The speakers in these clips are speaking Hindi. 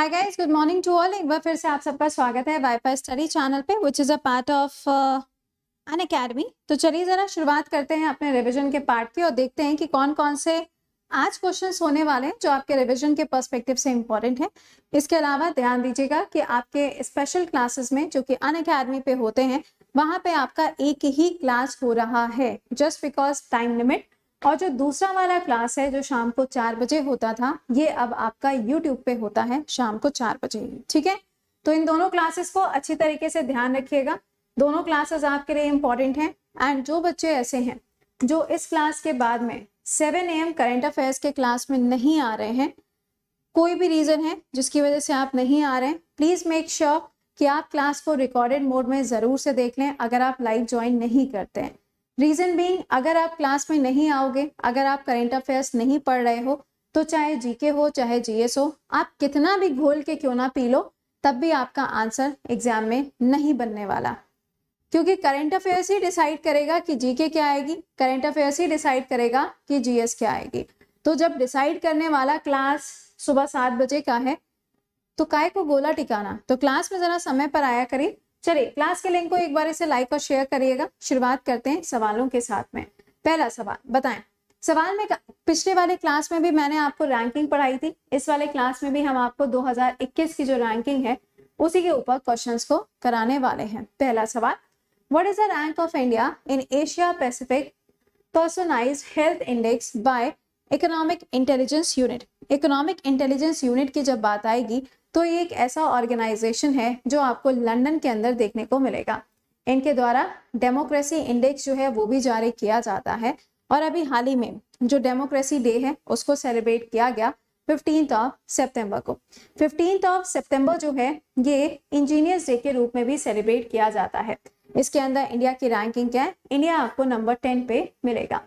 Hi guys good morning to all एक बार फिर से आप सबका स्वागत है वाईफाई स्टडी चैनल पे which is a part of Unacademy तो चलिए ज़रा शुरुआत करते हैं अपने रिवीजन के पार्ट की और देखते हैं कि कौन कौन से आज क्वेश्चंस होने वाले हैं जो आपके रिवीजन के पर्सपेक्टिव से इम्पॉर्टेंट है इसके अलावा ध्यान दीजिएगा कि आपके स्पेशल क्लासेस में जो कि अन अकेडमी पे होते हैं वहाँ पे आपका एक ही क्लास हो रहा है जस्ट बिकॉज टाइम लिमिट और जो दूसरा वाला क्लास है जो शाम को चार बजे होता था ये अब आपका यूट्यूब पे होता है शाम को चार बजे ठीक है तो इन दोनों क्लासेस को अच्छी तरीके से ध्यान रखिएगा दोनों क्लासेस आपके लिए इंपॉर्टेंट हैं एंड जो बच्चे ऐसे हैं जो इस क्लास के बाद में seven A M current affairs के क्लास में नहीं आ रहे हैं कोई भी रीज़न है जिसकी वजह से आप नहीं आ रहे हैं प्लीज़ मेक श्योर कि आप क्लास को रिकॉर्डेड मोड में ज़रूर से देख लें अगर आप लाइव ज्वाइन नहीं करते हैं रीजन बीइंग अगर आप क्लास में नहीं आओगे अगर आप करेंट अफेयर्स नहीं पढ़ रहे हो तो चाहे जीके हो चाहे जीएस हो आप कितना भी घोल के क्यों ना पी लो तब भी आपका आंसर एग्जाम में नहीं बनने वाला क्योंकि करंट अफेयर्स ही डिसाइड करेगा कि जीके क्या आएगी करंट अफेयर्स ही डिसाइड करेगा कि जीएस क्या आएगी तो जब डिसाइड करने वाला क्लास सुबह सात बजे का है तो काय को गोला टिकाना तो क्लास में जरा समय पर आया करें चलिए क्लास के लिंक को एक बार इसे लाइक और शेयर करिएगा शुरुआत करते हैं सवालों के साथ में पहला सवाल बताएं सवाल में पिछले वाले क्लास में भी मैंने आपको रैंकिंग पढ़ाई थी इस वाले क्लास में भी हम आपको 2021 की जो रैंकिंग है उसी के ऊपर क्वेश्चंस को कराने वाले हैं पहला सवाल what is the rank of India in Asia Pacific personalise health index by economic intelligence unit economic intelligence unit की जब बात आएगी तो ये एक ऐसा ऑर्गेनाइजेशन है जो आपको लंदन के अंदर देखने को मिलेगा इनके द्वारा डेमोक्रेसी इंडेक्स जो है वो भी जारी किया जाता है और अभी हाल ही में जो डेमोक्रेसी डे है उसको सेलिब्रेट किया गया फिफ्टीन ऑफ सेप्टेम्बर को फिफ्टीन ऑफ सेप्टेम्बर जो है ये इंजीनियर्स डे के रूप में भी सेलिब्रेट किया जाता है इसके अंदर इंडिया की रैंकिंग क्या है इंडिया आपको नंबर टेन पे मिलेगा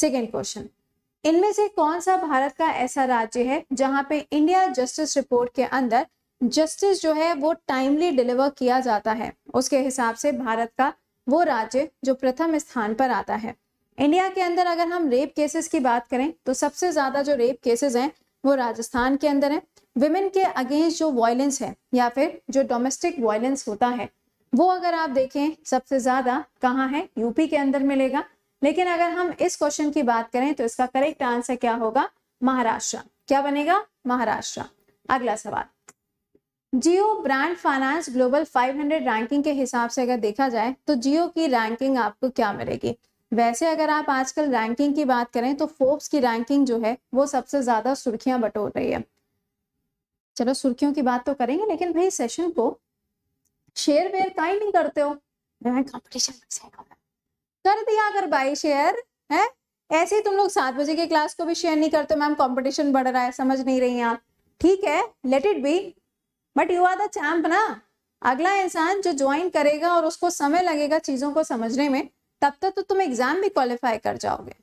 सेकेंड क्वेश्चन इनमें से कौन सा भारत का ऐसा राज्य है जहां पे इंडिया जस्टिस रिपोर्ट के अंदर जस्टिस जो है वो टाइमली डिलीवर किया जाता है उसके हिसाब से भारत का वो राज्य जो प्रथम स्थान पर आता है इंडिया के अंदर अगर हम रेप केसेस की बात करें तो सबसे ज्यादा जो रेप केसेस हैं वो राजस्थान के अंदर है विमेन के अगेंस्ट जो वायलेंस है या फिर जो डोमेस्टिक वायलेंस होता है वो अगर आप देखें सबसे ज्यादा कहाँ है यूपी के अंदर मिलेगा लेकिन अगर हम इस क्वेश्चन की बात करें तो इसका करेक्ट आंसर क्या होगा महाराष्ट्र क्या बनेगा महाराष्ट्र अगला सवाल Jio brand finance global 500 ranking के हिसाब से अगर देखा जाए तो जियो की रैंकिंग आपको क्या मिलेगी वैसे अगर आप आजकल रैंकिंग की बात करें तो फोर्ब्स की रैंकिंग जो है वो सबसे ज्यादा सुर्खियां बटोर रही है चलो सुर्खियों की बात तो करेंगे लेकिन भाई सेशन को शेयर वेयर का ही नहीं करते हो कॉम्पिटिशन कर दिया अगर बाई शेयर है ऐसे ही तुम लोग सात बजे के क्लास को भी शेयर नहीं करते मैम कंपटीशन बढ़ रहा है समझ नहीं रही आप ठीक है let it be but you are the champ ना अगला इंसान जो ज्वाइन करेगा और उसको समय लगेगा चीजों को समझने में तब तक तो तुम एग्जाम भी क्वालिफाई कर जाओगे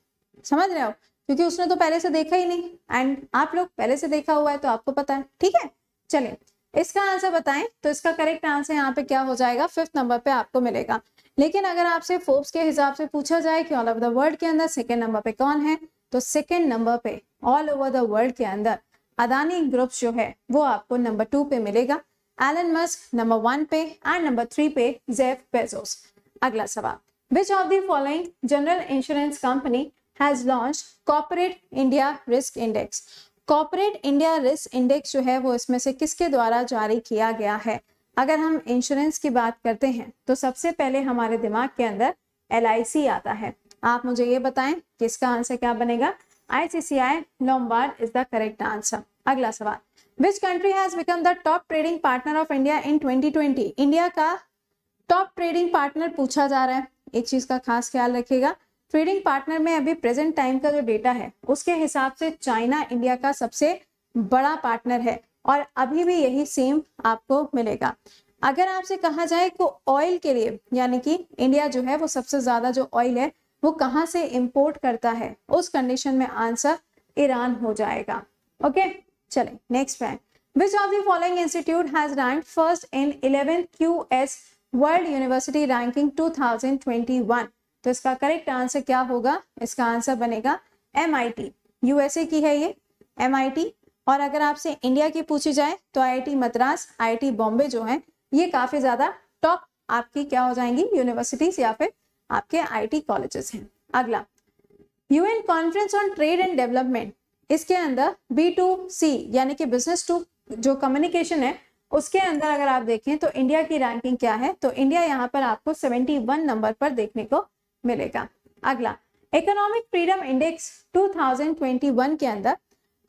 समझ रहे हो क्योंकि उसने तो पहले से देखा ही नहीं एंड आप लोग पहले से देखा हुआ है तो आपको पता है ठीक है चलिए इसका आंसर बताएं तो इसका करेक्ट आंसर यहाँ पे क्या हो जाएगा फिफ्थ नंबर पे आपको मिलेगा लेकिन अगर आपसे फोर्ब्स के हिसाब से पूछा जाए कि ऑल ओवर द वर्ल्ड के अंदर सेकेंड नंबर पे कौन है तो सेकेंड नंबर पे ऑल ओवर द वर्ल्ड के अंदर अदानी ग्रुप जो है वो आपको नंबर टू पे मिलेगा एलन मस्क नंबर वन पे एंड नंबर थ्री पे जेफ बेजोस अगला सवाल which of the following general insurance company has launch corporate India risk index corporate India risk index जो है वो इसमें से किसके द्वारा जारी किया गया है अगर हम इंश्योरेंस की बात करते हैं तो सबसे पहले हमारे दिमाग के अंदर एल आता है आप मुझे ये बताएं कि इसका आंसर क्या बनेगा ICCI Lombard is the correct answer अगला सवाल which country has become the top trading partner of India in 2020? India का टॉप ट्रेडिंग पार्टनर पूछा जा रहा है एक चीज का खास ख्याल रखिएगा ट्रेडिंग पार्टनर में अभी प्रेजेंट टाइम का जो डेटा है उसके हिसाब से चाइना इंडिया का सबसे बड़ा पार्टनर है और अभी भी यही सेम आपको मिलेगा अगर आपसे कहा जाए को ऑयल के लिए यानी कि इंडिया जो है वो सबसे ज्यादा जो ऑयल है वो कहाँ से इम्पोर्ट करता है उस कंडीशन में आंसर ईरान हो जाएगा ओके चले नेक्स्ट है which of the following institute has rank first in eleven Q S world university ranking 2021 तो इसका करेक्ट आंसर क्या होगा इसका आंसर बनेगा एम यूएसए की है ये एम और अगर आपसे इंडिया की पूछी जाए तो आई मद्रास आई बॉम्बे जो है ये काफी ज्यादा टॉप आपकी क्या हो जाएंगी यूनिवर्सिटीज या फिर आपके आईटी कॉलेजेस हैं अगला UN conference on trade and development इसके अंदर बी टू सी यानी कि बिजनेस टू जो कम्युनिकेशन है उसके अंदर अगर आप देखें तो इंडिया की रैंकिंग क्या है तो इंडिया यहाँ पर आपको 71 नंबर पर देखने को मिलेगा अगला इकोनॉमिक फ्रीडम इंडेक्स 2021 के अंदर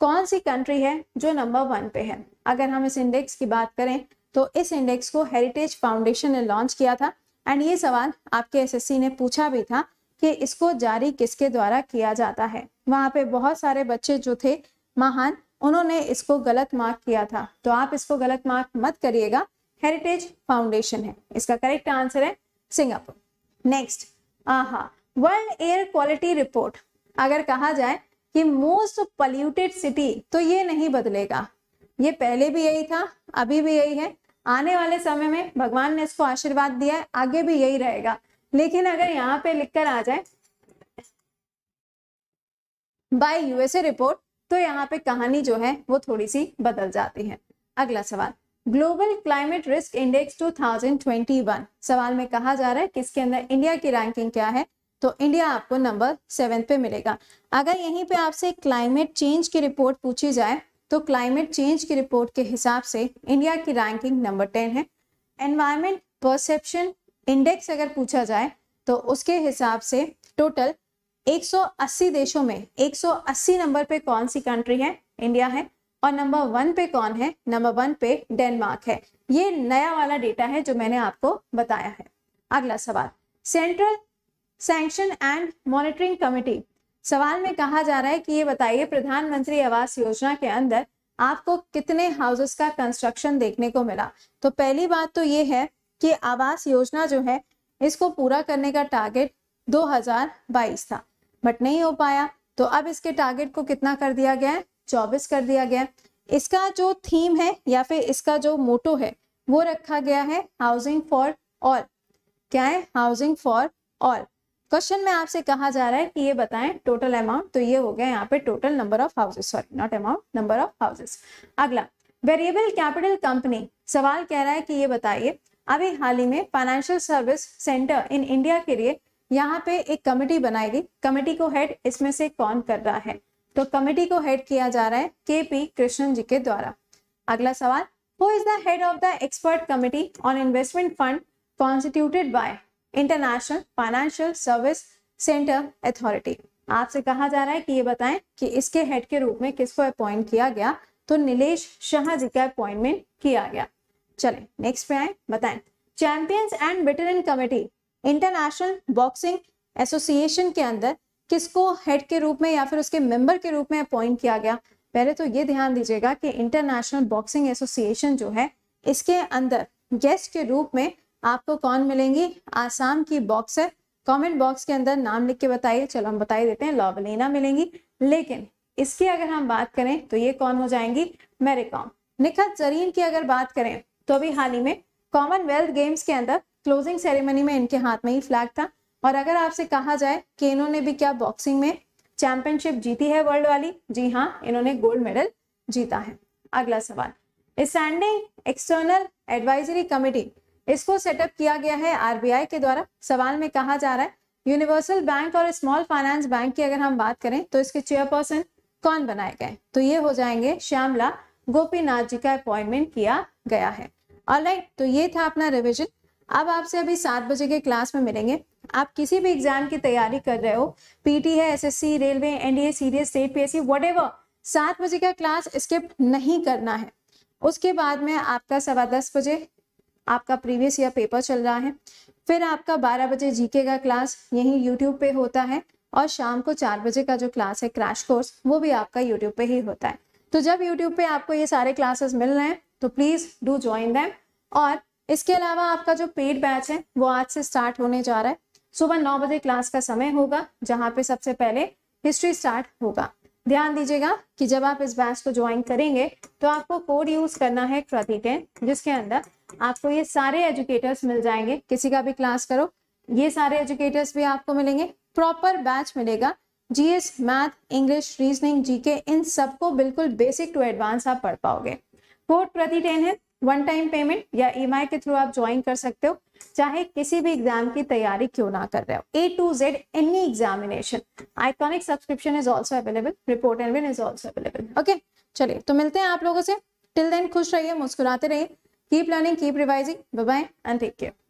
कौन सी कंट्री है जो नंबर वन पे है अगर हम इस इंडेक्स की बात करें तो इस इंडेक्स को हेरिटेज फाउंडेशन ने लॉन्च किया था एंड ये सवाल आपके एसएससी ने पूछा भी था कि इसको जारी किसके द्वारा किया जाता है वहां पे बहुत सारे बच्चे जो थे महान उन्होंने इसको गलत मार्क किया था तो आप इसको गलत मार्क मत करिएगा हेरिटेज फाउंडेशन है इसका करेक्ट आंसर है सिंगापुर नेक्स्ट आहा वर्ल्ड एयर क्वालिटी रिपोर्ट अगर कहा जाए कि मोस्ट पॉल्यूटेड सिटी तो ये नहीं बदलेगा ये पहले भी यही था अभी भी यही है आने वाले समय में भगवान ने इसको आशीर्वाद दिया है आगे भी यही रहेगा लेकिन अगर यहाँ पे लिखकर आ जाए बाय यूएसए रिपोर्ट तो यहाँ पे कहानी जो है वो थोड़ी सी बदल जाती है अगला सवाल ग्लोबल क्लाइमेट रिस्क इंडेक्स 2021 सवाल में कहा जा रहा है कि इसके अंदर इंडिया की रैंकिंग क्या है तो इंडिया आपको नंबर सेवन पे मिलेगा अगर यहीं पे आपसे क्लाइमेट चेंज की रिपोर्ट पूछी जाए तो क्लाइमेट चेंज की रिपोर्ट के हिसाब से इंडिया की रैंकिंग नंबर टेन है एनवायरमेंट परसेप्शन इंडेक्स अगर पूछा जाए तो उसके हिसाब से टोटल 180 देशों में 180 नंबर पे कौन सी कंट्री है इंडिया है और नंबर वन पे कौन है नंबर वन पे डेनमार्क है ये नया वाला डेटा है जो मैंने आपको बताया है अगला सवाल central sanction and monitoring committee सवाल में कहा जा रहा है कि ये बताइए प्रधानमंत्री आवास योजना के अंदर आपको कितने हाउसेस का कंस्ट्रक्शन देखने को मिला तो पहली बात तो ये है कि आवास योजना जो है इसको पूरा करने का टारगेट 2022 था बट नहीं हो पाया तो अब इसके टारगेट को कितना कर दिया गया है चौबीस कर दिया गया इसका जो थीम है या फिर इसका जो मोटो है वो रखा गया है हाउसिंग फॉर ऑल क्या है हाउसिंग फॉर ऑल क्वेश्चन में आपसे कहा जा रहा है कि ये बताएं टोटल अमाउंट तो ये हो गया यहाँ पे total number of houses sorry not amount number of houses अगला वेरिएबल कैपिटल कंपनी सवाल कह रहा है कि ये बताइए अभी हाल ही में financial service centre in India के लिए यहाँ पे एक कमेटी बनाई गई कमेटी को हेड इसमें से कौन कर रहा है तो कमेटी को हेड किया जा रहा है के पी कृष्णन जी के द्वारा अगला सवाल who is the head of the expert committee on investment fund constituted by international financial service centre authority आपसे कहा जा रहा है कि ये बताएं कि इसके हेड के रूप में किसको अपॉइंट किया गया तो नीलेश शाह जी का अपॉइंटमेंट किया गया चले नेक्स्ट पे आए बताएं champions and veteran committee international boxing association के अंदर किसको हेड के रूप में या फिर उसके मेंबर के रूप में अपॉइंट किया गया पहले तो ये ध्यान दीजिएगा कि इंटरनेशनल बॉक्सिंग एसोसिएशन जो है इसके अंदर गेस्ट के रूप में आपको कौन मिलेंगी आसाम की बॉक्सर कमेंट बॉक्स के अंदर नाम लिख के बताइए चलो हम बताई देते हैं लॉवलीना मिलेंगी लेकिन इसकी अगर हम बात करें तो ये कौन हो जाएंगी मेरिकॉम निखत जरीन की अगर बात करें तो अभी हाल ही में कॉमनवेल्थ गेम्स के अंदर क्लोजिंग सेरेमनी में इनके हाथ में ही फ्लैग था और अगर आपसे कहा जाए कि इन्होंने भी क्या बॉक्सिंग में चैंपियनशिप जीती है वर्ल्ड वाली जी हाँ इन्होंने गोल्ड मेडल जीता है अगला सवाल स्टैंडिंग एक्सटर्नल एडवाइजरी कमेटी इसको सेटअप किया गया है आरबीआई के द्वारा सवाल में कहा जा रहा है यूनिवर्सल बैंक और स्मॉल फाइनेंस बैंक की अगर हम बात करें तो इसके चेयरपर्सन कौन बनाए गए तो ये हो जाएंगे श्यामला गोपीनाथ जी का अपॉइंटमेंट किया गया है ऑलराइट तो ये था अपना रिविजन अब आपसे अभी सात बजे के क्लास में मिलेंगे आप किसी भी एग्जाम की तैयारी कर रहे हो पीटी है SSC railway NDA serious state PSC whatever सात बजे का क्लास स्किप नहीं करना है उसके बाद में आपका सवा दस बजे आपका प्रीवियस ईयर पेपर चल रहा है फिर आपका 12 बजे जीके का क्लास यही यूट्यूब पे होता है और शाम को चार बजे का जो क्लास है क्रैश कोर्स वो भी आपका यूट्यूब पे ही होता है तो जब यूट्यूब पे आपको ये सारे क्लासेस मिल रहे हैं तो प्लीज़ डू ज्वाइन दैम और इसके अलावा आपका जो पेड बैच है वो आज से स्टार्ट होने जा रहा है सुबह नौ बजे क्लास का समय होगा जहाँ पे सबसे पहले हिस्ट्री स्टार्ट होगा ध्यान दीजिएगा कि जब आप इस बैच को ज्वाइन करेंगे तो आपको कोड यूज करना है क्रति टेन जिसके अंदर आपको ये सारे एजुकेटर्स मिल जाएंगे किसी का भी क्लास करो ये सारे एजुकेटर्स भी आपको मिलेंगे प्रॉपर बैच मिलेगा GS math English reasoning GK इन सबको बिल्कुल बेसिक टू एडवांस आप पढ़ पाओगे कोर्ट प्रति टेन है वन टाइम पेमेंट या ई e के थ्रू आप ज्वाइन कर सकते हो चाहे किसी भी एग्जाम की तैयारी क्यों ना कर रहे हो A to Z any examination iconic subscription is also available report and is also available okay चलिए तो मिलते हैं आप लोगों से टिल देन खुश रहिए मुस्कुराते रहिए Keep learning, keep revising. Bye-bye and take care.